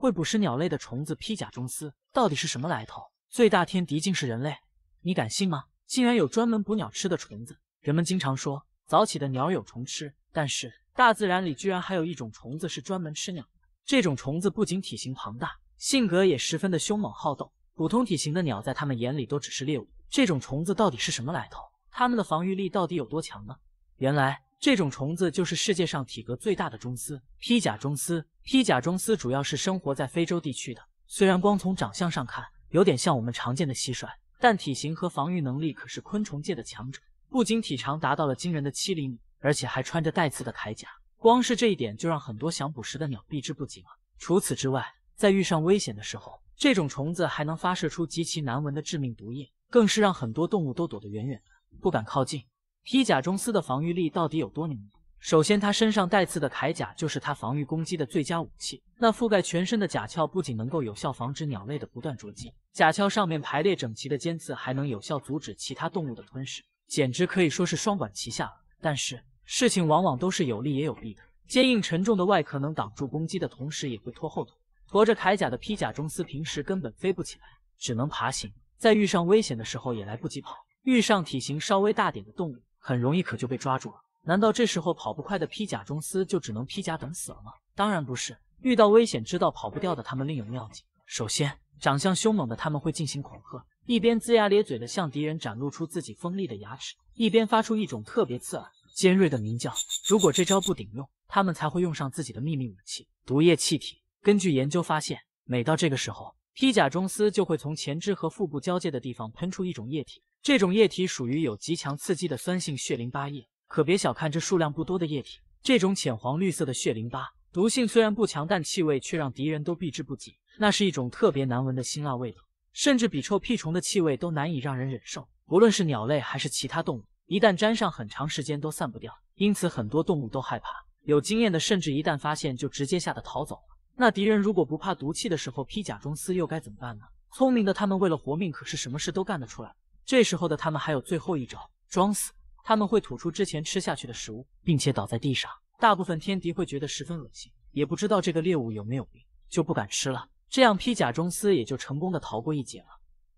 会捕食鸟类的虫子披甲中丝到底是什么来头？最大天敌竟是人类，你敢信吗？竟然有专门捕鸟吃的虫子！人们经常说早起的鸟有虫吃，但是大自然里居然还有一种虫子是专门吃鸟。这种虫子不仅体型庞大，性格也十分的凶猛好斗，普通体型的鸟在他们眼里都只是猎物。这种虫子到底是什么来头？它们的防御力到底有多强呢？原来。这种虫子就是世界上体格最大的中丝披甲中丝。披甲中丝主要是生活在非洲地区的，虽然光从长相上看有点像我们常见的蟋蟀，但体型和防御能力可是昆虫界的强者。不仅体长达到了惊人的七厘米，而且还穿着带刺的铠甲，光是这一点就让很多想捕食的鸟避之不及了。除此之外，在遇上危险的时候，这种虫子还能发射出极其难闻的致命毒液，更是让很多动物都躲得远远的，不敢靠近。披甲中司的防御力到底有多牛？首先，它身上带刺的铠甲就是它防御攻击的最佳武器。那覆盖全身的甲壳不仅能够有效防止鸟类的不断啄击，甲壳上面排列整齐的尖刺还能有效阻止其他动物的吞噬，简直可以说是双管齐下。但是事情往往都是有利也有弊的，坚硬沉重的外壳能挡住攻击的同时，也会拖后腿。驮着铠甲的披甲中司平时根本飞不起来，只能爬行。在遇上危险的时候也来不及跑，遇上体型稍微大点的动物。很容易，可就被抓住了。难道这时候跑不快的披甲中司就只能披甲等死了吗？当然不是。遇到危险，知道跑不掉的他们另有妙计。首先，长相凶猛的他们会进行恐吓，一边龇牙咧嘴的向敌人展露出自己锋利的牙齿，一边发出一种特别刺耳、尖锐的鸣叫。如果这招不顶用，他们才会用上自己的秘密武器——毒液气体。根据研究发现，每到这个时候，披甲中司就会从前肢和腹部交界的地方喷出一种液体。这种液体属于有极强刺激的酸性血淋巴液，可别小看这数量不多的液体。这种浅黄绿色的血淋巴毒性虽然不强，但气味却让敌人都避之不及。那是一种特别难闻的辛辣味道，甚至比臭屁虫的气味都难以让人忍受。不论是鸟类还是其他动物，一旦沾上，很长时间都散不掉。因此，很多动物都害怕。有经验的甚至一旦发现就直接吓得逃走了。那敌人如果不怕毒气的时候披甲虫丝又该怎么办呢？聪明的他们为了活命，可是什么事都干得出来。这时候的他们还有最后一招，装死。他们会吐出之前吃下去的食物，并且倒在地上。大部分天敌会觉得十分恶心，也不知道这个猎物有没有病，就不敢吃了。这样披甲中斯也就成功的逃过一劫了。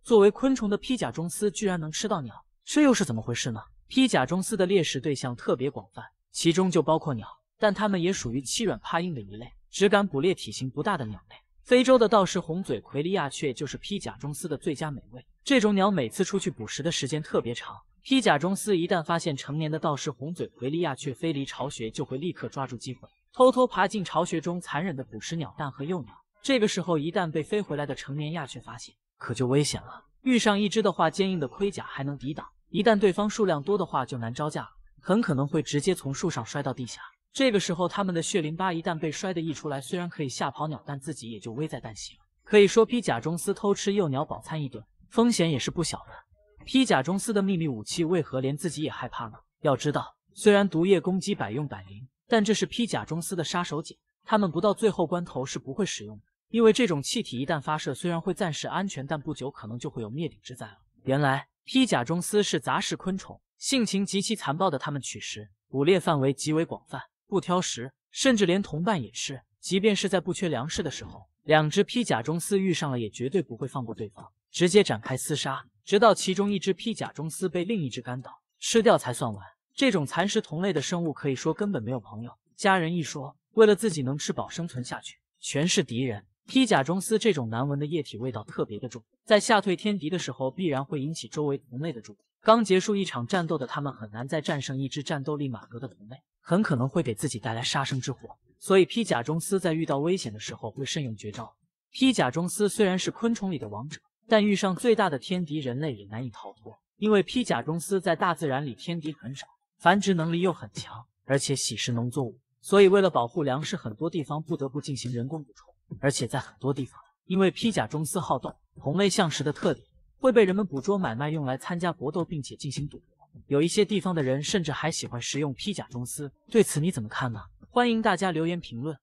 作为昆虫的披甲中斯居然能吃到鸟，这又是怎么回事呢？披甲中斯的猎食对象特别广泛，其中就包括鸟，但它们也属于欺软怕硬的一类，只敢捕猎体型不大的鸟类。非洲的道士红嘴奎利亚雀就是披甲中丝的最佳美味。这种鸟每次出去捕食的时间特别长，披甲中丝一旦发现成年的道士红嘴奎利亚雀飞离巢穴，就会立刻抓住机会，偷偷爬进巢穴中，残忍的捕食鸟蛋和幼鸟。这个时候一旦被飞回来的成年亚雀发现，可就危险了。遇上一只的话，坚硬的盔甲还能抵挡；一旦对方数量多的话，就难招架了，很可能会直接从树上摔到地下。这个时候，他们的血淋巴一旦被摔得溢出来，虽然可以吓跑鸟，但自己也就危在旦夕了。可以说，披甲中司偷吃幼鸟饱餐一顿，风险也是不小的。披甲中司的秘密武器为何连自己也害怕呢？要知道，虽然毒液攻击百用百灵，但这是披甲中司的杀手锏，他们不到最后关头是不会使用的。因为这种气体一旦发射，虽然会暂时安全，但不久可能就会有灭顶之灾了。原来，披甲中司是杂食昆虫，性情极其残暴的它们取食捕猎范围极为广泛。不挑食，甚至连同伴也是。即便是在不缺粮食的时候，两只披甲中丝遇上了，也绝对不会放过对方，直接展开厮杀，直到其中一只披甲中丝被另一只干倒吃掉才算完。这种蚕食同类的生物可以说根本没有朋友、家人。一说为了自己能吃饱生存下去，全是敌人。披甲中丝这种难闻的液体味道特别的重，在吓退天敌的时候必然会引起周围同类的注意。刚结束一场战斗的他们，很难再战胜一只战斗力满格的同类。很可能会给自己带来杀生之祸，所以披甲中司在遇到危险的时候会慎用绝招。披甲中司虽然是昆虫里的王者，但遇上最大的天敌人类也难以逃脱，因为披甲中司在大自然里天敌很少，繁殖能力又很强，而且喜食农作物，所以为了保护粮食，很多地方不得不进行人工捕虫。而且在很多地方，因为披甲中司好斗、同类相食的特点，会被人们捕捉买卖，用来参加搏斗，并且进行赌博。有一些地方的人甚至还喜欢食用披甲虫丝，对此你怎么看呢？欢迎大家留言评论。